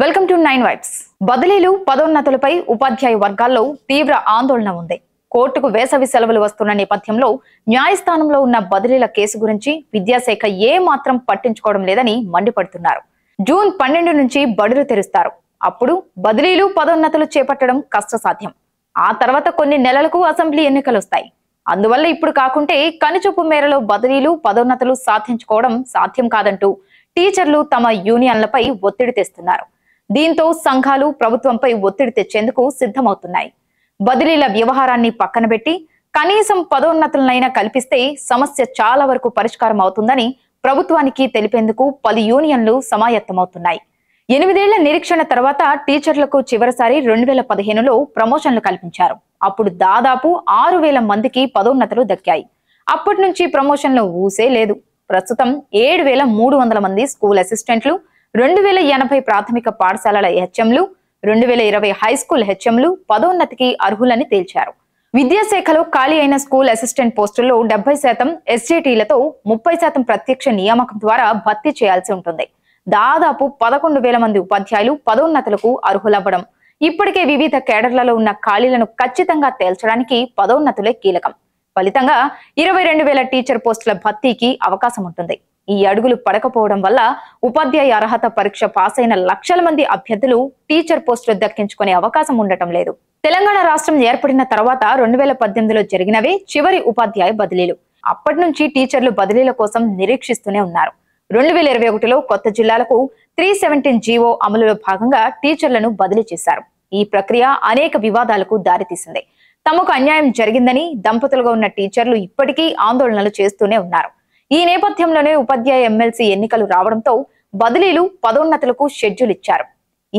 welcome to nine vibes బదిలీలు పదోన్నతులపై ఉపాధ్యాయ వర్గాల్లో తీవ్ర ఆందోళన ఉంది కోర్టుకు వేసవి సెలవులు వస్తున్న నేపథ్యంలో న్యాయస్థానంలో ఉన్న బదిలీల కేసు గురించి విద్యాశాఖ ఏ మాత్రం పట్టించుకోవడం లేదని మండిపడుతున్నారు జూన్ పన్నెండు నుంచి బడులు తెరుస్తారు అప్పుడు బదిలీలు పదోన్నతులు చేపట్టడం కష్టసాధ్యం ఆ తర్వాత కొన్ని నెలలకు అసెంబ్లీ ఎన్నికలు వస్తాయి అందువల్ల ఇప్పుడు కాకుంటే కనుచూపు మేరలో బదిలీలు పదోన్నతులు సాధించుకోవడం సాధ్యం కాదంటూ టీచర్లు తమ యూనియన్లపై ఒత్తిడి తెస్తున్నారు దీంతో సంఘాలు ప్రభుత్వంపై ఒత్తిడి తెచ్చేందుకు సిద్ధమవుతున్నాయి బదిలీల వ్యవహారాన్ని పక్కనబెట్టి కనీసం పదోన్నతులనైనా కల్పిస్తే సమస్య చాలా వరకు పరిష్కారం అవుతుందని ప్రభుత్వానికి తెలిపేందుకు పలు యూనియన్లు సమాయత్తమవుతున్నాయి ఎనిమిదేళ్ల నిరీక్షణ తర్వాత టీచర్లకు చివరిసారి రెండు వేల పదిహేనులో ప్రమోషన్లు కల్పించారు అప్పుడు దాదాపు ఆరు వేల మందికి పదోన్నతులు దక్కాయి అప్పటి నుంచి ప్రమోషన్లు ఊసే లేదు ప్రస్తుతం ఏడు వేల మూడు వందల మంది స్కూల్ అసిస్టెంట్లు రెండు వేల ఎనభై ప్రాథమిక పాఠశాలల హెచ్ఎంలు రెండు వేల ఇరవై హై స్కూల్ హెచ్ఎంలు పదోన్నతికి అర్హులని తేల్చారు విద్యాశాఖలో ఖాళీ అయిన స్కూల్ అసిస్టెంట్ పోస్టుల్లో డెబ్బై శాతం ఎస్జేటీలతో ముప్పై శాతం ప్రత్యక్ష నియామకం ద్వారా భర్తీ చేయాల్సి ఉంటుంది దాదాపు పదకొండు వేల మంది ఉపాధ్యాయులు పదోన్నతులకు అర్హులవ్వడం ఇప్పటికే వివిధ కేడర్లలో ఉన్న ఖాళీలను ఖచ్చితంగా తేల్చడానికి పదోన్నతులే కీలకం ఫలితంగా ఇరవై రెండు వేల టీచర్ పోస్టుల భర్తీకి అవకాశం ఉంటుంది ఈ అడుగులు పడకపోవడం వల్ల ఉపాధ్యాయ అర్హత పరీక్ష పాస్ అయిన లక్షల మంది అభ్యర్థులు టీచర్ పోస్టులు దక్కించుకునే అవకాశం ఉండటం లేదు తెలంగాణ రాష్ట్రం ఏర్పడిన తర్వాత రెండు వేల పద్దెనిమిదిలో జరిగినవి చివరి ఉపాధ్యాయ బదిలీలు అప్పటి నుంచి టీచర్లు బదిలీల కోసం నిరీక్షిస్తూనే ఉన్నారు రెండు వేల ఇరవై ఒకటిలో కొత్త జిల్లాలకు త్రీ సెవెంటీన్ జీవో అమలులో భాగంగా టీచర్లను బదిలీ చేశారు ఈ ప్రక్రియ అనేక వివాదాలకు దారితీసింది తమకు అన్యాయం జరిగిందని దంపతులుగా ఉన్న టీచర్లు ఇప్పటికీ ఆందోళనలు చేస్తూనే ఉన్నారు ఈ నేపథ్యంలోనే ఉపాధ్యాయ ఎమ్మెల్సీ ఎన్నికలు రావడంతో బదిలీలు పదోన్నతులకు షెడ్యూల్ ఇచ్చారు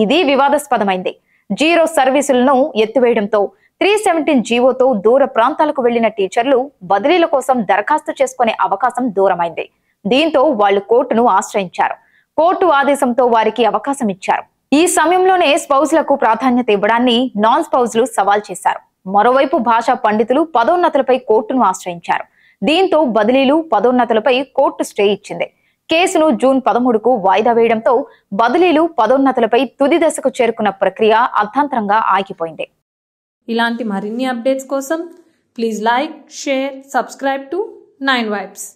ఇది వివాదాస్పదమైంది జీరో సర్వీసులను ఎత్తివేయడంతో త్రీ సెవెంటీన్ జీవోతో దూర ప్రాంతాలకు వెళ్లిన టీచర్లు బదిలీల కోసం దరఖాస్తు చేసుకునే అవకాశం దూరమైంది దీంతో వాళ్లు కోర్టును ఆశ్రయించారు కోర్టు ఆదేశంతో వారికి అవకాశం ఇచ్చారు ఈ సమయంలోనే స్పౌజ్లకు ప్రాధాన్యత ఇవ్వడాన్ని నాన్ స్పౌజ్లు సవాల్ చేశారు మరోవైపు భాషా పండితులు పదోన్నతులపై కోర్టును ఆశ్రయించారు దీంతో బదిలీలు పదోన్నతులపై కోర్టు స్టే ఇచ్చింది కేసును జూన్ పదమూడుకు వాయిదా వేయడంతో బదిలీలు పదోన్నతులపై తుది దశకు చేరుకున్న ప్రక్రియ అర్థాంతరంగా ఆగిపోయింది ఇలాంటి మరిన్ని అప్డేట్స్ కోసం please like share subscribe to nine vibes